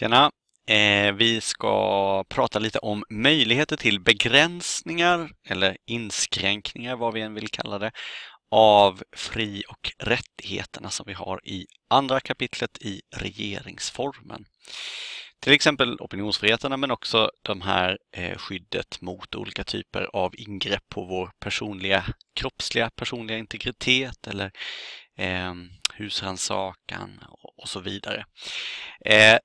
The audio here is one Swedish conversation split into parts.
Tjena! Eh, vi ska prata lite om möjligheter till begränsningar, eller inskränkningar, vad vi än vill kalla det, av fri och rättigheterna som vi har i andra kapitlet i regeringsformen. Till exempel opinionsfriheterna men också de här eh, skyddet mot olika typer av ingrepp på vår personliga, kroppsliga personliga integritet eller eh, husrannsakan och, och, så vidare. Eh,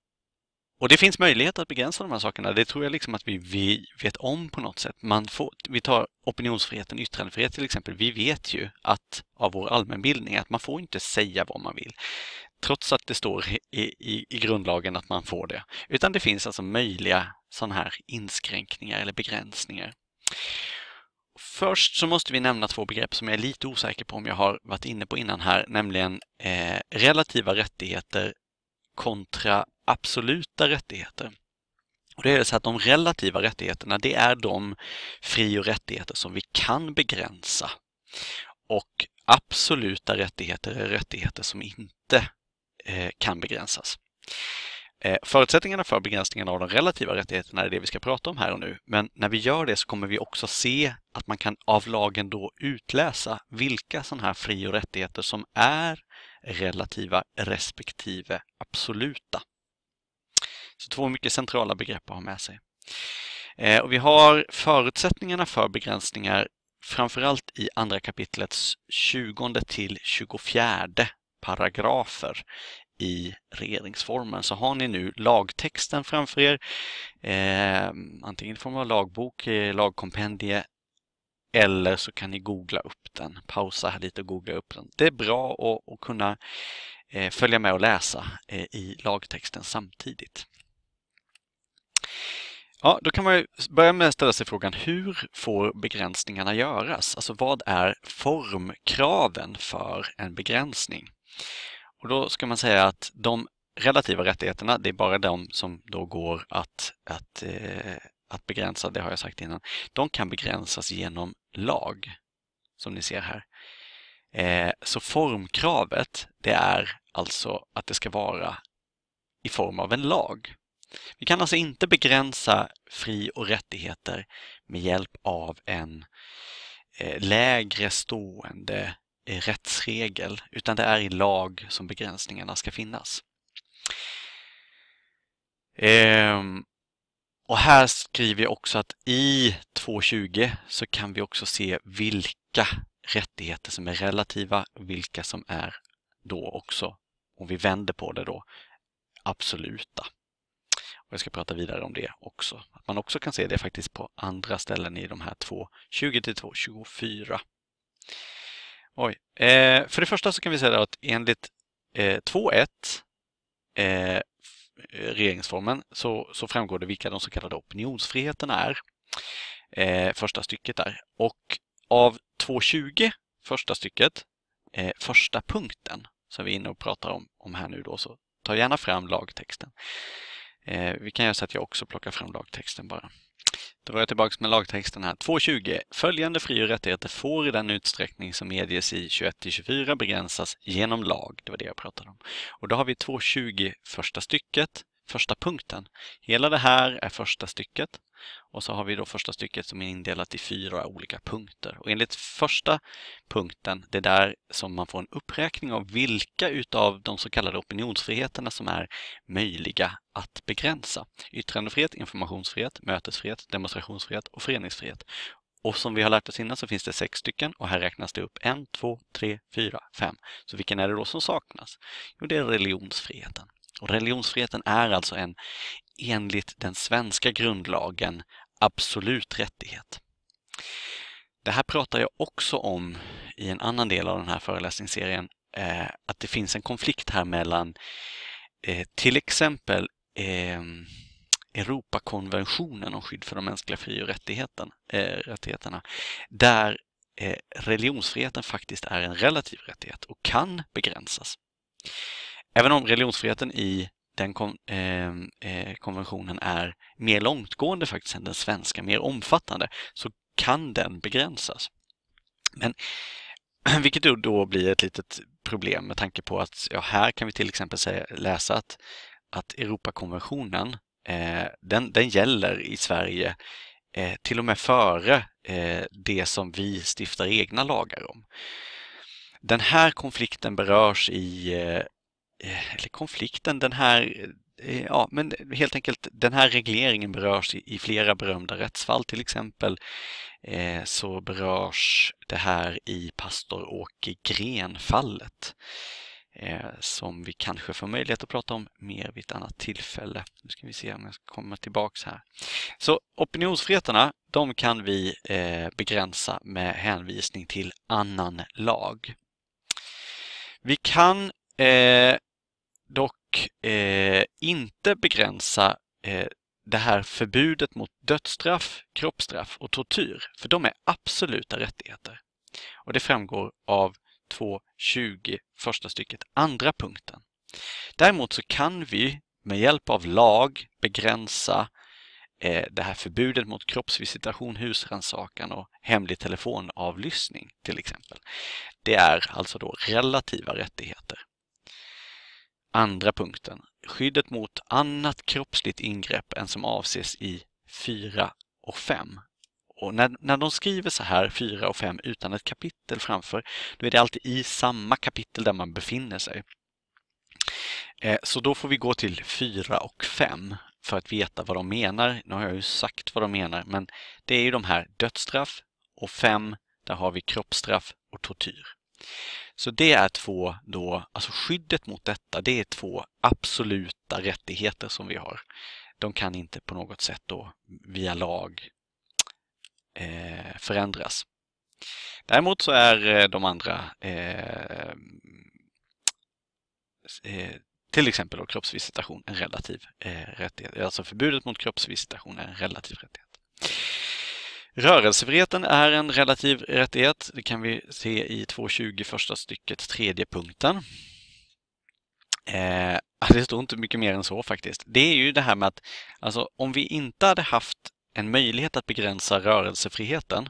och det finns möjlighet att begränsa de här sakerna. Det tror jag liksom att vi, vet om på något sätt. Man får, vi tar opinionsfriheten, yttrandefrihet till exempel. Vi vet ju att av vår allmänbildning att man får inte säga vad man vill. Trots att det står i, i, i grundlagen att man får det. Utan det finns alltså möjliga sådana här inskränkningar eller begränsningar. Först så måste vi nämna två begrepp som jag är lite osäker på om jag har varit inne på innan här, nämligen eh, relativa rättigheter kontra absoluta rättigheter. Och det är så att de relativa rättigheterna, det är de fri och rättigheter som vi kan begränsa. Och absoluta rättigheter är rättigheter som inte eh, kan begränsas. Eh, förutsättningarna för begränsningen av de relativa rättigheterna är det vi ska prata om här och nu, men när vi gör det så kommer vi också se att man kan av lagen då utläsa vilka sådana här fri och rättigheter som är relativa respektive absoluta. Så två mycket centrala begrepp att ha med sig. Eh, och vi har förutsättningarna för begränsningar framförallt i andra kapitlets 20 till 24 paragrafer i regeringsformen. Så har ni nu lagtexten framför er, eh, antingen i form av lagbok, eh, lagkompendie eller så kan ni googla upp den. Pausa här lite och googla upp den. Det är bra att, att kunna eh, följa med och läsa eh, i lagtexten samtidigt. Ja, då kan man ju börja med att ställa sig frågan hur får begränsningarna göras? Alltså vad är formkraven för en begränsning? Och då ska man säga att de relativa rättigheterna, det är bara de som då går att, att, eh, att begränsa, det har jag sagt innan, de kan begränsas genom lag, som ni ser här. Eh, så formkravet, det är alltså att det ska vara i form av en lag. Vi kan alltså inte begränsa fri och rättigheter med hjälp av en eh, lägre stående eh, rättsregel, utan det är i lag som begränsningarna ska finnas. Ehm, och här skriver jag också att i 2.20 så kan vi också se vilka rättigheter som är relativa, och vilka som är då också, om vi vänder på det då, absoluta. Och jag ska prata vidare om det också. Att man också kan se det faktiskt på andra ställen i de här två, 20 till 24. Oj. Eh, för det första så kan vi säga att enligt eh, 2.1 eh, eh, regeringsformen så, så framgår det vilka de så kallade opinionsfriheterna är. Eh, första stycket där. Och av 2.20, första stycket, eh, första punkten som vi är inne och pratar om, om här nu då, så ta gärna fram lagtexten. Eh, vi kan göra så att jag också plockar fram lagtexten bara. Då var jag tillbaka med lagtexten här. 2.20. Följande fri och rättigheter får i den utsträckning som medges i 21-24 begränsas genom lag. Det var det jag pratade om. Och då har vi 2.20 första stycket, första punkten. Hela det här är första stycket. Och så har vi då första stycket som är indelat i fyra olika punkter. Och enligt första punkten, det är där som man får en uppräkning av vilka utav de så kallade opinionsfriheterna som är möjliga att begränsa. Yttrandefrihet, informationsfrihet, mötesfrihet, demonstrationsfrihet och föreningsfrihet. Och som vi har lärt oss innan så finns det sex stycken och här räknas det upp en, två, tre, fyra, fem. Så vilken är det då som saknas? Jo, det är religionsfriheten. Och religionsfriheten är alltså en enligt den svenska grundlagen absolut rättighet. Det här pratar jag också om i en annan del av den här föreläsningsserien, eh, att det finns en konflikt här mellan eh, till exempel eh, Europakonventionen om skydd för de mänskliga fri och rättigheten, eh, rättigheterna, där eh, religionsfriheten faktiskt är en relativ rättighet och kan begränsas. Även om religionsfriheten i den kon ehm, eh, konventionen är mer långtgående faktiskt än den svenska, mer omfattande, så kan den begränsas. Men vilket då blir ett litet problem med tanke på att ja, här kan vi till exempel säga, läsa att, att Europakonventionen eh, den, den gäller i Sverige eh, till och med före eh, det som vi stiftar egna lagar om. Den här konflikten berörs i eh, Eh, eller konflikten, den här eh, ja, men helt enkelt den här regleringen berörs i, flera berömda rättsfall till exempel eh, så berörs det här i pastor Åke Gren-fallet eh, som vi kanske får möjlighet att prata om mer vid ett annat tillfälle. Nu ska vi se om jag kommer tillbaks här. Så opinionsfriheterna, de kan vi eh, begränsa med hänvisning till annan lag. Vi kan Eh, dock eh, inte begränsa eh, det här förbudet mot dödsstraff, kroppsstraff och tortyr, för de är absoluta rättigheter. Och det framgår av 2.20, första stycket, andra punkten. Däremot så kan vi med hjälp av lag begränsa eh, det här förbudet mot kroppsvisitation, husrannsakan och hemlig telefonavlyssning till exempel. Det är alltså då relativa rättigheter. Andra punkten. Skyddet mot annat kroppsligt ingrepp än som avses i 4 och 5. Och när, när de skriver så här, 4 och 5, utan ett kapitel framför, då är det alltid i samma kapitel där man befinner sig. Eh, så då får vi gå till 4 och 5 för att veta vad de menar. Nu har jag ju sagt vad de menar, men det är ju de här dödsstraff och 5, där har vi kroppsstraff och tortyr. Så det är två då, alltså skyddet mot detta, det är två absoluta rättigheter som vi har. De kan inte på något sätt då via lag eh, förändras. Däremot så är eh, de andra eh, eh, till exempel då kroppsvisitation en relativ eh, rättighet. Alltså förbudet mot kroppsvisitation är en relativ rättighet. Rörelsefriheten är en relativ rättighet. Det kan vi se i 2.20 första stycket, tredje punkten. Eh, alltså, det står inte mycket mer än så faktiskt. Det är ju det här med att alltså, om vi inte hade haft en möjlighet att begränsa rörelsefriheten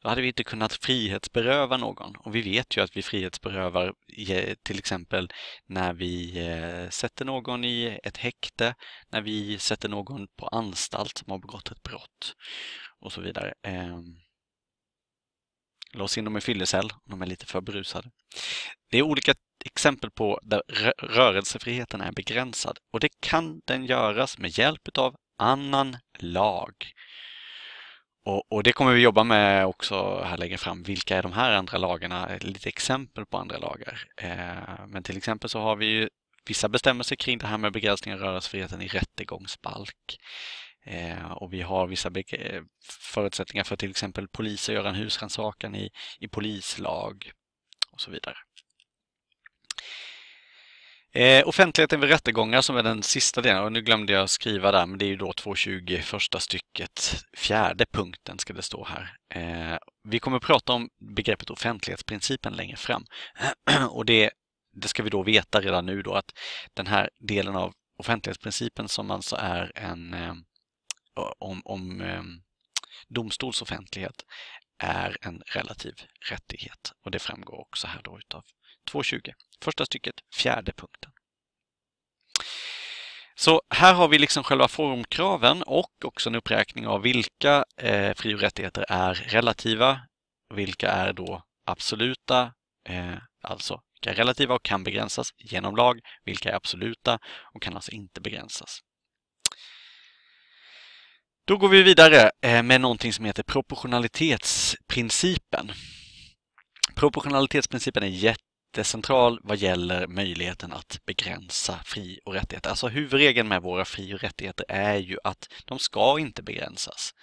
då hade vi inte kunnat frihetsberöva någon. Och vi vet ju att vi frihetsberövar eh, till exempel när vi eh, sätter någon i ett häkte, när vi sätter någon på anstalt som har begått ett brott och så vidare. Ehm, lås in dem i fyllecell om de är lite för brusade. Det är olika exempel på där rörelsefriheten är begränsad och det kan den göras med hjälp av annan lag. Och, och, det kommer vi jobba med också här längre fram. Vilka är de här andra lagarna? Lite exempel på andra lagar. Eh, men till exempel så har vi ju vissa bestämmelser kring det här med begränsning av rörelsefriheten i rättegångsbalk. Eh, och vi har vissa förutsättningar för till exempel poliser att göra en husrannsakan i, i polislag och så vidare. Eh, offentligheten vid rättegångar som är den sista delen, och nu glömde jag skriva där, men det är ju då 2.20 första stycket, fjärde punkten ska det stå här. Eh, vi kommer prata om begreppet offentlighetsprincipen längre fram och det, det, ska vi då veta redan nu då att den här delen av offentlighetsprincipen som alltså är en eh, om, om eh, domstolsoffentlighet är en relativ rättighet och det framgår också här då utav 2.20. Första stycket, fjärde punkten. Så här har vi liksom själva formkraven och också en uppräkning av vilka eh, fri och rättigheter är relativa, vilka är då absoluta, eh, alltså vilka är relativa och kan begränsas genom lag, vilka är absoluta och kan alltså inte begränsas. Då går vi vidare eh, med någonting som heter proportionalitetsprincipen. Proportionalitetsprincipen är jätte central vad gäller möjligheten att begränsa fri och rättigheter. Alltså huvudregeln med våra fri och rättigheter är ju att de ska inte begränsas.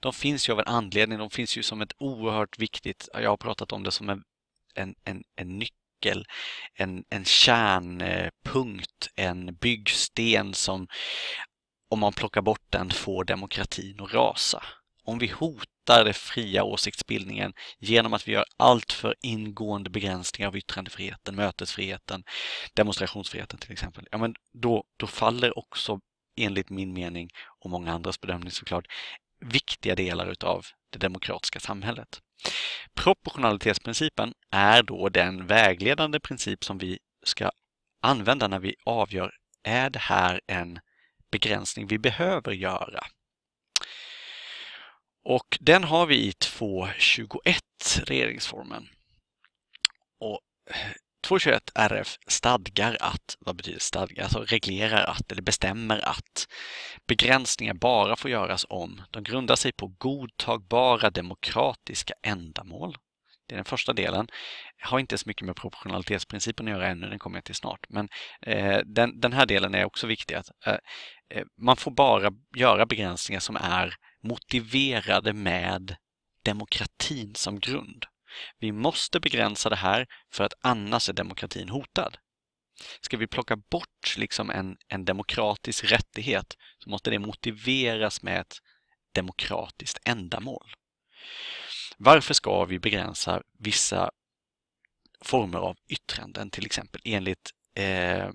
De finns ju av en anledning, de finns ju som ett oerhört viktigt, jag har pratat om det som en, en, en, en nyckel en, en kärnpunkt, en byggsten som om man plockar bort den får demokratin att rasa om vi hotar den fria åsiktsbildningen genom att vi gör alltför ingående begränsningar av yttrandefriheten, mötesfriheten, demonstrationsfriheten till exempel, ja men då, då faller också enligt min mening och många andras bedömning såklart viktiga delar utav det demokratiska samhället. Proportionalitetsprincipen är då den vägledande princip som vi ska använda när vi avgör är det här en begränsning vi behöver göra? Och den har vi i 2.21, regeringsformen. Och 2.21 eh, RF stadgar att, vad betyder stadgar? Alltså reglerar att eller bestämmer att begränsningar bara får göras om de grundar sig på godtagbara demokratiska ändamål. Det är den första delen. Jag har inte så mycket med proportionalitetsprincipen att göra ännu, den kommer jag till snart. Men eh, den, den, här delen är också viktig. att eh, eh Man får bara göra begränsningar som är motiverade med demokratin som grund. Vi måste begränsa det här för att annars är demokratin hotad. Ska vi plocka bort liksom en, en demokratisk rättighet så måste det motiveras med ett demokratiskt ändamål. Varför ska vi begränsa vissa former av yttranden till exempel enligt eh,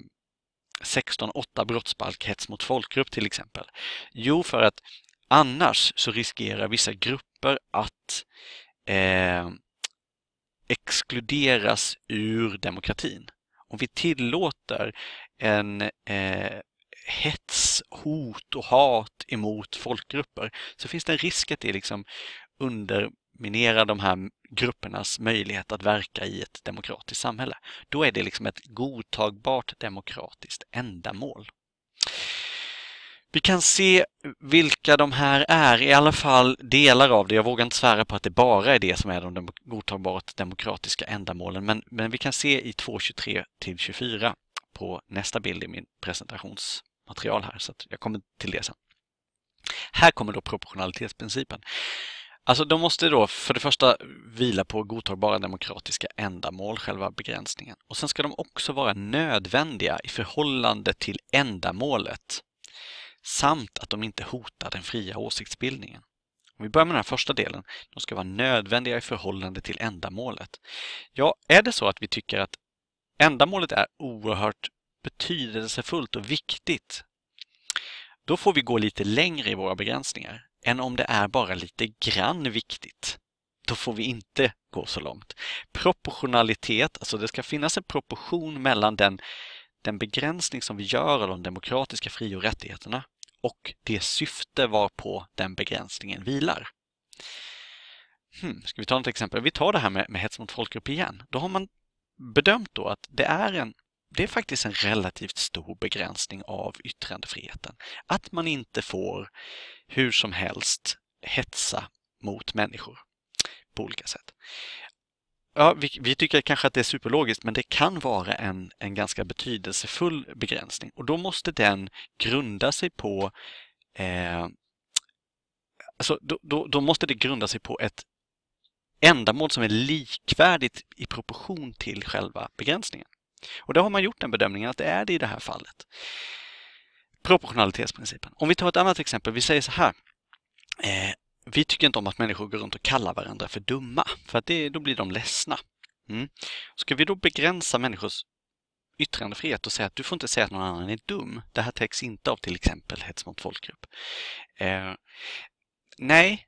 16.8 brottsbalk hets mot folkgrupp till exempel? Jo, för att Annars så riskerar vissa grupper att eh, exkluderas ur demokratin. Om vi tillåter en eh, hets, hot och hat emot folkgrupper så finns det en risk att det liksom underminerar de här gruppernas möjlighet att verka i ett demokratiskt samhälle. Då är det liksom ett godtagbart demokratiskt ändamål. Vi kan se vilka de här är, i alla fall delar av det. Jag vågar inte svära på att det bara är det som är de dem godtagbart demokratiska ändamålen, men, men vi kan se i 2.23 till 24 på nästa bild i min presentationsmaterial här, så jag kommer till det sen. Här kommer då proportionalitetsprincipen. Alltså de måste då för det första vila på godtagbara demokratiska ändamål, själva begränsningen. Och sen ska de också vara nödvändiga i förhållande till ändamålet samt att de inte hotar den fria åsiktsbildningen. Om vi börjar med den första delen, de ska vara nödvändiga i förhållande till ändamålet. Ja, är det så att vi tycker att ändamålet är oerhört betydelsefullt och viktigt, då får vi gå lite längre i våra begränsningar än om det är bara lite grann viktigt. Då får vi inte gå så långt. Proportionalitet, alltså det ska finnas en proportion mellan den, den begränsning som vi gör av de demokratiska fri och rättigheterna och det syfte varpå den begränsningen vilar. Hmm, ska vi ta något exempel? Vi tar det här med, med hets mot folkgrupp igen. Då har man bedömt då att det är en det är faktiskt en relativt stor begränsning av yttrandefriheten. Att man inte får hur som helst hetsa mot människor på olika sätt ja, vi, vi, tycker kanske att det är superlogiskt, men det kan vara en, en ganska betydelsefull begränsning. Och då måste den grunda sig på eh, alltså, då, då, då måste det grunda sig på ett ändamål som är likvärdigt i proportion till själva begränsningen. Och då har man gjort den bedömningen att det är det i det här fallet. Proportionalitetsprincipen. Om vi tar ett annat exempel, vi säger så här. Eh, vi tycker inte om att människor går runt och kallar varandra för dumma, för det, då blir de ledsna. Mm. Ska vi då begränsa människors yttrandefrihet och säga att du får inte säga att någon annan är dum. Det här täcks inte av till exempel hets mot folkgrupp. Eh, nej,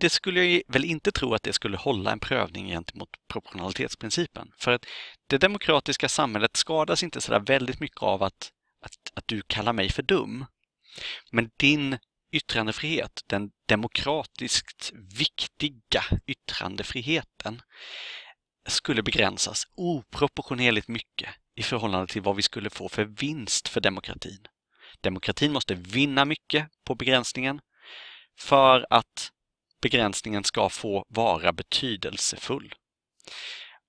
det skulle jag väl inte tro att det skulle hålla en prövning gentemot proportionalitetsprincipen. För att det demokratiska samhället skadas inte sådär väldigt mycket av att, att, att du kallar mig för dum. Men din yttrandefrihet, den demokratiskt viktiga yttrandefriheten, skulle begränsas oproportionerligt mycket i förhållande till vad vi skulle få för vinst för demokratin. Demokratin måste vinna mycket på begränsningen för att begränsningen ska få vara betydelsefull.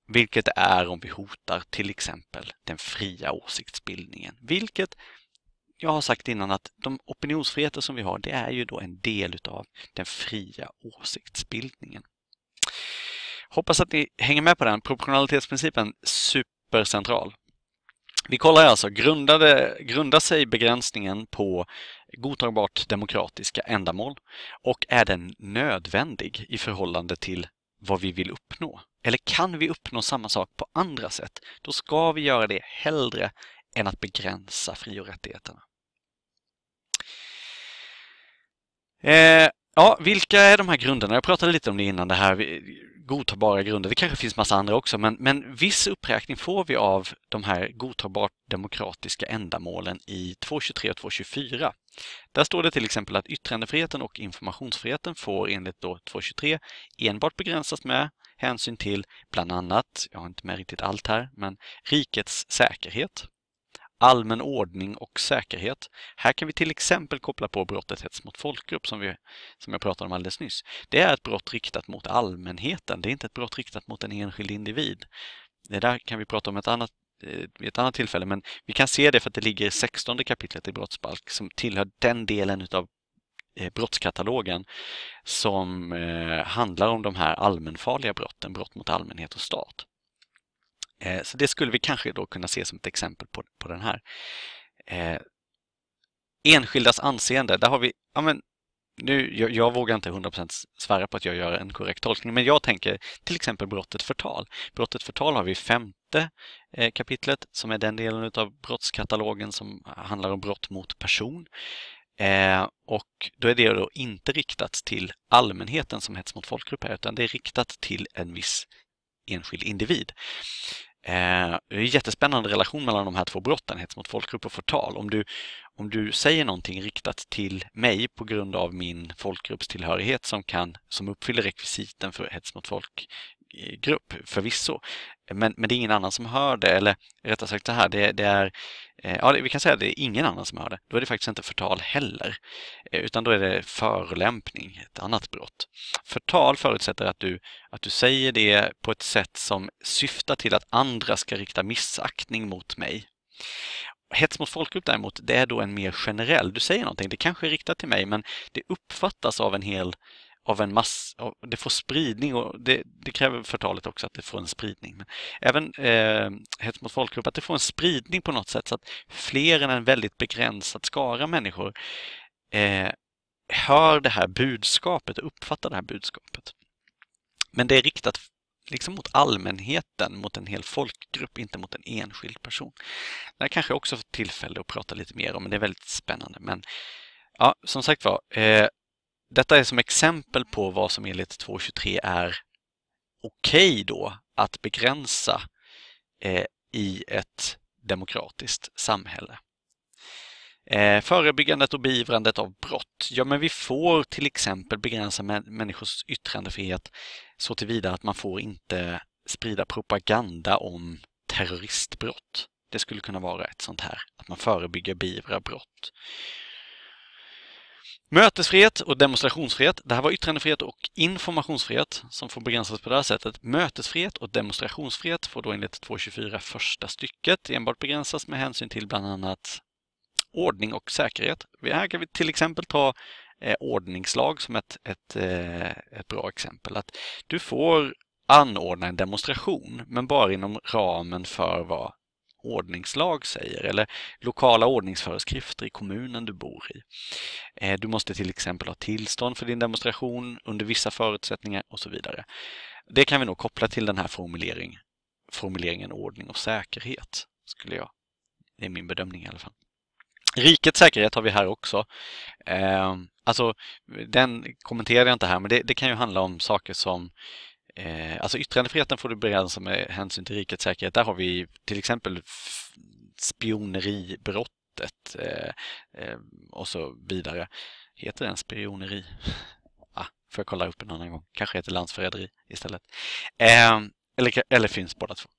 Vilket är om vi hotar till exempel den fria åsiktsbildningen, vilket jag har sagt innan att de opinionsfriheter som vi har, det är ju då en del utav den fria åsiktsbildningen. Hoppas att ni hänger med på den. Proportionalitetsprincipen, supercentral. Vi kollar alltså, grundade, grundar sig begränsningen på godtagbart demokratiska ändamål och är den nödvändig i förhållande till vad vi vill uppnå? Eller kan vi uppnå samma sak på andra sätt? Då ska vi göra det hellre än att begränsa fri och rättigheterna. Eh, ja, vilka är de här grunderna? Jag pratade lite om det innan, det här godtagbara grunder. Det kanske finns massa andra också, men, men viss uppräkning får vi av de här godtagbart demokratiska ändamålen i 2.23 och 2.24. Där står det till exempel att yttrandefriheten och informationsfriheten får enligt 2.23 enbart begränsas med hänsyn till bland annat, jag har inte med riktigt allt här, men rikets säkerhet, allmän ordning och säkerhet. Här kan vi till exempel koppla på brottet hets mot folkgrupp som, vi, som jag pratade om alldeles nyss. Det är ett brott riktat mot allmänheten, det är inte ett brott riktat mot en enskild individ. Det där kan vi prata om ett annat eh, vid ett annat tillfälle, men vi kan se det för att det ligger i 16 kapitlet i brottsbalk som tillhör den delen av eh, brottskatalogen som eh, handlar om de här allmänfarliga brotten, brott mot allmänhet och stat. Eh, så det skulle vi kanske då kunna se som ett exempel på, på den här. Eh, enskildas anseende, där har vi, ja men, nu, jag, jag vågar inte 100% svära på att jag gör en korrekt tolkning, men jag tänker till exempel brottet förtal. Brottet förtal har vi i femte eh, kapitlet som är den delen av brottskatalogen som handlar om brott mot person. Eh, och då är det då inte riktat till allmänheten som hets mot folkgrupp här, utan det är riktat till en viss enskild individ. Eh, det är en jättespännande relation mellan de här två brotten, hets mot folkgrupp och förtal. Om du, om du säger någonting riktat till mig på grund av min folkgruppstillhörighet som, kan, som uppfyller rekvisiten för hets mot folk, grupp, förvisso. Men, men det är ingen annan som hör det, eller rättare sagt så här, det, det är eh, Ja, vi kan säga att det är ingen annan som hör det. Då är det faktiskt inte förtal heller, eh, utan då är det förolämpning, ett annat brott. Förtal förutsätter att du, att du säger det på ett sätt som syftar till att andra ska rikta missaktning mot mig. Hets mot folkgrupp däremot, det är då en mer generell, du säger någonting, det kanske är riktat till mig, men det uppfattas av en hel av en massa, det får spridning och det, det, kräver förtalet också att det får en spridning. Men även eh, hets mot folkgrupp, att det får en spridning på något sätt så att fler än en väldigt begränsad skara människor eh, hör det här budskapet uppfattar det här budskapet. Men det är riktat liksom mot allmänheten, mot en hel folkgrupp, inte mot en enskild person. Det här kanske också får tillfälle att prata lite mer om, men det är väldigt spännande. Men ja, som sagt var, eh, detta är som exempel på vad som enligt 2.23 är okej okay då att begränsa eh, i ett demokratiskt samhälle. Eh, förebyggandet och beivrandet av brott. Ja, men vi får till exempel begränsa människors yttrandefrihet så tillvida att man får inte sprida propaganda om terroristbrott. Det skulle kunna vara ett sånt här, att man förebygger och beivrar brott. Mötesfrihet och demonstrationsfrihet. Det här var yttrandefrihet och informationsfrihet som får begränsas på det här sättet. Mötesfrihet och demonstrationsfrihet får då enligt 224 första stycket enbart begränsas med hänsyn till bland annat ordning och säkerhet. Här kan vi till exempel ta eh, ordningslag som ett, ett, eh, ett bra exempel. Att du får anordna en demonstration, men bara inom ramen för vad ordningslag säger eller lokala ordningsföreskrifter i kommunen du bor i. Eh, du måste till exempel ha tillstånd för din demonstration under vissa förutsättningar och så vidare. Det kan vi nog koppla till den här formulering, formuleringen ordning och säkerhet, skulle jag. Det är min bedömning i alla fall. Rikets säkerhet har vi här också. Eh, alltså, den kommenterade jag inte här, men det, det kan ju handla om saker som Eh, alltså yttrandefriheten får du begränsa med hänsyn till rikets säkerhet. Där har vi till exempel spioneribrottet eh, eh, och så vidare. Heter den spioneri? ah, får jag kolla upp en annan gång. Kanske heter landsförräderi istället. Eh, eller, eller finns båda två.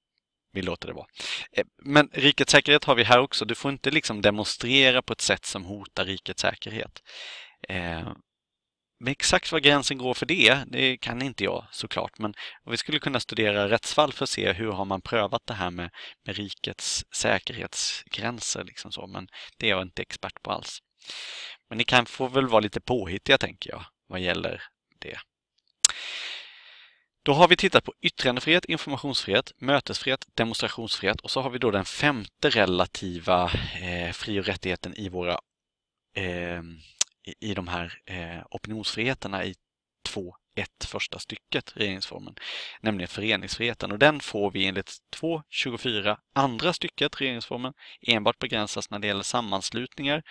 Vi låter det vara. Eh, men rikets säkerhet har vi här också. Du får inte liksom demonstrera på ett sätt som hotar rikets säkerhet. Eh, men exakt var gränsen går för det, det kan inte jag såklart, men vi skulle kunna studera rättsfall för att se hur har man prövat det här med, med rikets säkerhetsgränser. Liksom så. Men det är jag inte expert på alls. Men ni kan få väl vara lite påhittiga, tänker jag, vad gäller det. Då har vi tittat på yttrandefrihet, informationsfrihet, mötesfrihet, demonstrationsfrihet och så har vi då den femte relativa eh, fri och rättigheten i våra eh, i, de här eh, opinionsfriheterna i 2.1 första stycket regeringsformen, nämligen föreningsfriheten. Och den får vi enligt 2.24 andra stycket regeringsformen enbart begränsas när det gäller sammanslutningar.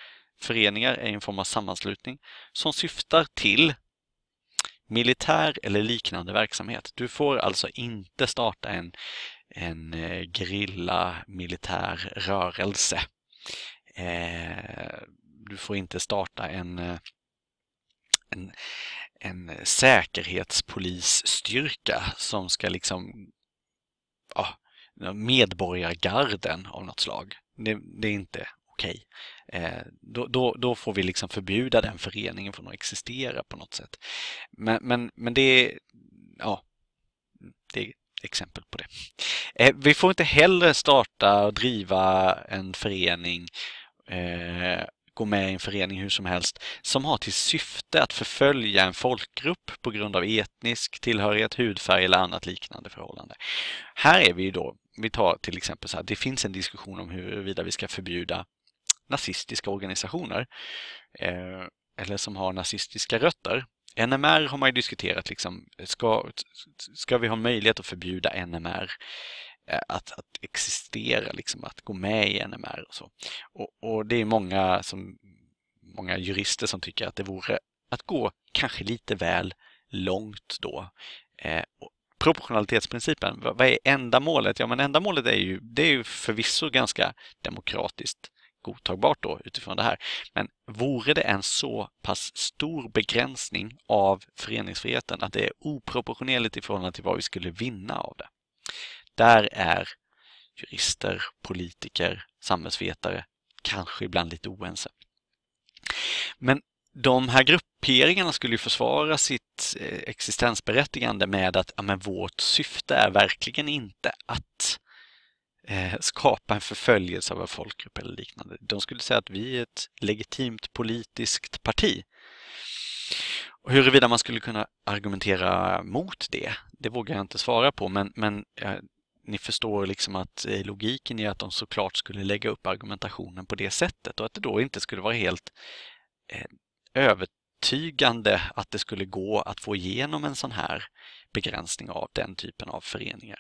Föreningar är en form av sammanslutning som syftar till militär eller liknande verksamhet. Du får alltså inte starta en, en eh, grilla militär rörelse. Eh, du får inte starta en, eh, en, en säkerhetspolisstyrka som ska liksom ja, medborgargarden av något slag. Det, det är inte okej. Okay. Eh, då, då, då, får vi liksom förbjuda den föreningen från att existera på något sätt. Men, men, men det är, ja, det är exempel på det. Eh, vi får inte heller starta och driva en förening gå med i en förening hur som helst som har till syfte att förfölja en folkgrupp på grund av etnisk tillhörighet, hudfärg eller annat liknande förhållande. Här är vi ju då, vi tar till exempel så här, det finns en diskussion om huruvida vi ska förbjuda nazistiska organisationer eh, eller som har nazistiska rötter. NMR har man ju diskuterat, liksom, ska, ska vi ha möjlighet att förbjuda NMR? Eh, att, att existera, liksom, att gå med i NMR och så. Och, och det är många, som, många jurister som tycker att det vore att gå kanske lite väl långt då. Eh, proportionalitetsprincipen, vad är ändamålet? Ja, men ändamålet är ju, det är ju förvisso ganska demokratiskt godtagbart då utifrån det här. Men vore det en så pass stor begränsning av föreningsfriheten att det är oproportionerligt i förhållande till vad vi skulle vinna av det? där är jurister, politiker, samhällsvetare kanske ibland lite oense. Men de här grupperingarna skulle ju försvara sitt eh, existensberättigande med att ja, men vårt syfte är verkligen inte att eh, skapa en förföljelse av en folkgrupp eller liknande. De skulle säga att vi är ett legitimt politiskt parti. Och huruvida man skulle kunna argumentera mot det, det vågar jag inte svara på, men, men eh, ni förstår liksom att logiken är att de såklart skulle lägga upp argumentationen på det sättet och att det då inte skulle vara helt eh, övertygande att det skulle gå att få igenom en sån här begränsning av den typen av föreningar.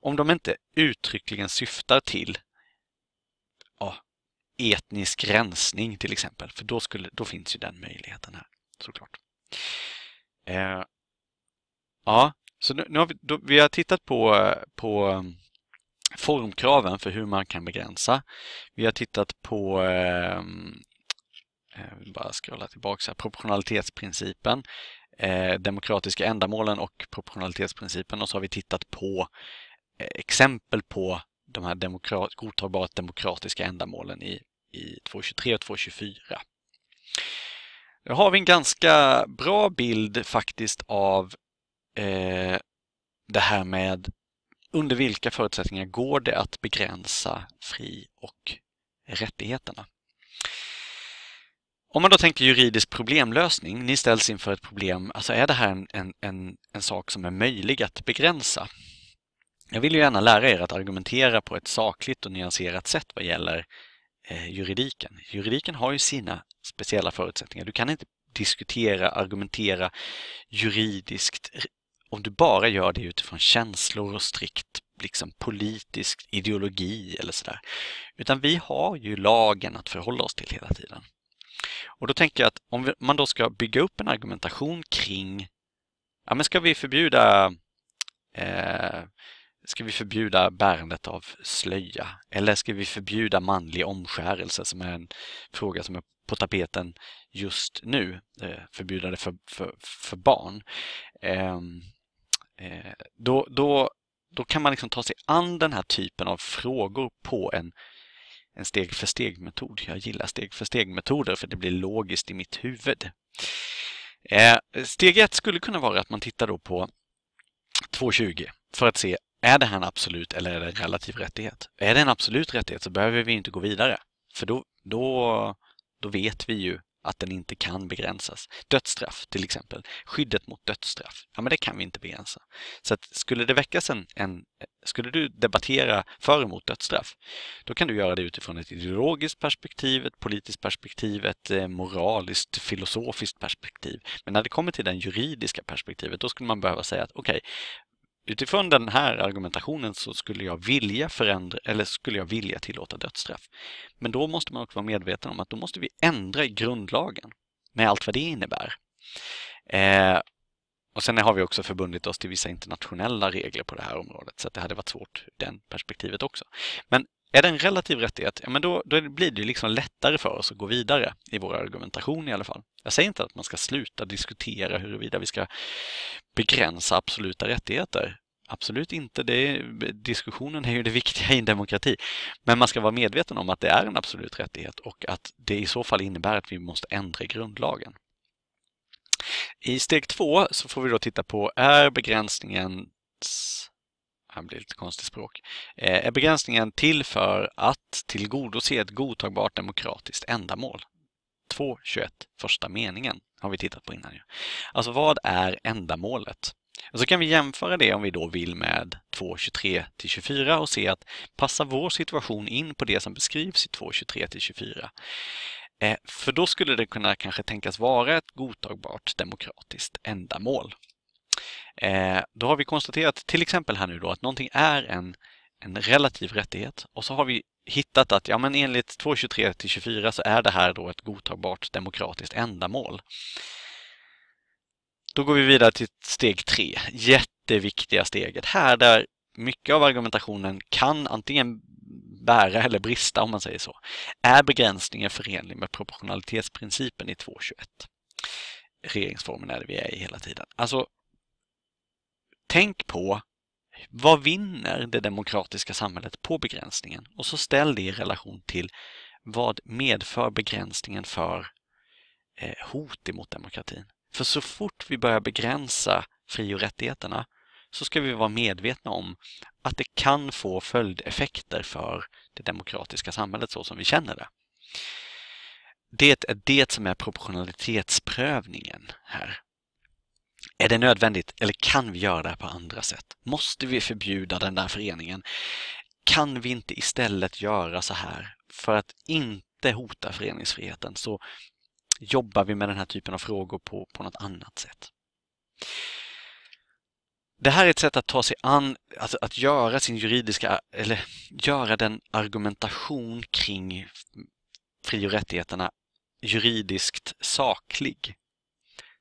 Om de inte uttryckligen syftar till ja, etnisk rensning till exempel, för då, skulle, då finns ju den möjligheten här såklart. Eh, ja, så nu, nu har vi, då, vi har tittat på, på eh, formkraven för hur man kan begränsa. Vi har tittat på ehm, eh, bara scrolla tillbaka proportionalitetsprincipen, eh, demokratiska ändamålen och proportionalitetsprincipen och så har vi tittat på eh, exempel på de här demokrat, godtagbart demokratiska ändamålen i, i 223 och 224. Nu har vi en ganska bra bild faktiskt av eh, det här med under vilka förutsättningar går det att begränsa fri och rättigheterna? Om man då tänker juridisk problemlösning, ni ställs inför ett problem, alltså är det här en, en, en, en sak som är möjlig att begränsa? Jag vill ju gärna lära er att argumentera på ett sakligt och nyanserat sätt vad gäller eh, juridiken. Juridiken har ju sina speciella förutsättningar. Du kan inte diskutera, argumentera juridiskt om du bara gör det utifrån känslor och strikt liksom politisk ideologi eller sådär. Utan vi har ju lagen att förhålla oss till hela tiden. Och då tänker jag att om man då ska bygga upp en argumentation kring, ja men ska vi förbjuda eh, Ska vi förbjuda bärandet av slöja? Eller ska vi förbjuda manlig omskärelse som är en fråga som är på tapeten just nu? Eh, förbjuda det för, för, för barn. Eh, Eh, då, då, då kan man liksom ta sig an den här typen av frågor på en, en steg-för-steg-metod. Jag gillar steg-för-steg-metoder för det blir logiskt i mitt huvud. Eh, steg ett skulle kunna vara att man tittar då på 2.20 för att se är det här en absolut eller är det en relativ rättighet? Är det en absolut rättighet så behöver vi inte gå vidare. För då, då, då vet vi ju att den inte kan begränsas. Dödsstraff till exempel, skyddet mot dödsstraff, ja men det kan vi inte begränsa. Så att skulle det väckas en, en skulle du debattera för och emot dödsstraff, då kan du göra det utifrån ett ideologiskt perspektiv, ett politiskt perspektiv, ett eh, moraliskt, filosofiskt perspektiv. Men när det kommer till det juridiska perspektivet, då skulle man behöva säga att okej, okay, Utifrån den här argumentationen så skulle jag vilja förändra, eller skulle jag vilja tillåta dödsstraff. Men då måste man också vara medveten om att då måste vi ändra i grundlagen med allt vad det innebär. Eh, och sen har vi också förbundit oss till vissa internationella regler på det här området, så det hade varit svårt ur den perspektivet också. Men är det en relativ rättighet, ja, men då, då blir det liksom lättare för oss att gå vidare i vår argumentation i alla fall. Jag säger inte att man ska sluta diskutera huruvida vi ska begränsa absoluta rättigheter. Absolut inte. Det diskussionen är ju det viktiga i en demokrati. Men man ska vara medveten om att det är en absolut rättighet och att det i så fall innebär att vi måste ändra grundlagen. I steg två så får vi då titta på är begränsningens här blir lite konstigt språk, eh, är begränsningen till för att tillgodose ett godtagbart demokratiskt ändamål. 2.21, första meningen, har vi tittat på innan. Alltså vad är ändamålet? Och så kan vi jämföra det om vi då vill med 2.23 24 och se att passar vår situation in på det som beskrivs i 2.23 24? Eh, för då skulle det kunna kanske tänkas vara ett godtagbart demokratiskt ändamål. Eh, då har vi konstaterat till exempel här nu då att någonting är en, en relativ rättighet och så har vi hittat att ja, men enligt 223 till 24 så är det här då ett godtagbart demokratiskt ändamål. Då går vi vidare till steg 3, jätteviktiga steget här där mycket av argumentationen kan antingen bära eller brista om man säger så. Är begränsningen förenlig med proportionalitetsprincipen i 221? Regeringsformen är det vi är i hela tiden. Alltså, Tänk på vad vinner det demokratiska samhället på begränsningen? Och så ställ det i relation till vad medför begränsningen för eh, hot emot demokratin? För så fort vi börjar begränsa fri och rättigheterna så ska vi vara medvetna om att det kan få följdeffekter för det demokratiska samhället så som vi känner det. Det är det som är proportionalitetsprövningen här. Är det nödvändigt eller kan vi göra det här på andra sätt? Måste vi förbjuda den där föreningen? Kan vi inte istället göra så här? För att inte hota föreningsfriheten så jobbar vi med den här typen av frågor på, på något annat sätt. Det här är ett sätt att ta sig an, alltså att göra sin juridiska, eller göra den argumentation kring fri och rättigheterna juridiskt saklig.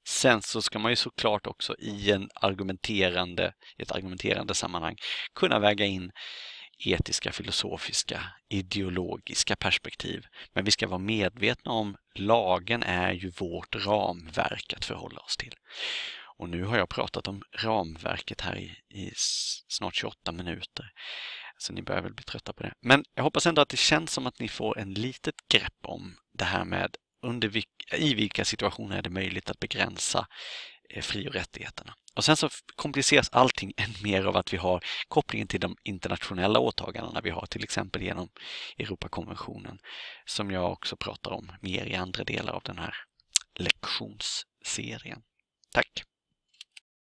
Sen så ska man ju såklart också i en argumenterande, ett argumenterande sammanhang kunna väga in etiska, filosofiska, ideologiska perspektiv. Men vi ska vara medvetna om lagen är ju vårt ramverk att förhålla oss till. Och nu har jag pratat om ramverket här i, i snart 28 minuter. Så ni börjar väl bli trötta på det. Men jag hoppas ändå att det känns som att ni får en litet grepp om det här med under vilka, i vilka situationer är det möjligt att begränsa eh, fri och rättigheterna. Och sen så kompliceras allting än mer av att vi har kopplingen till de internationella åtagandena vi har, till exempel genom Europakonventionen, som jag också pratar om mer i andra delar av den här lektionsserien. Tack!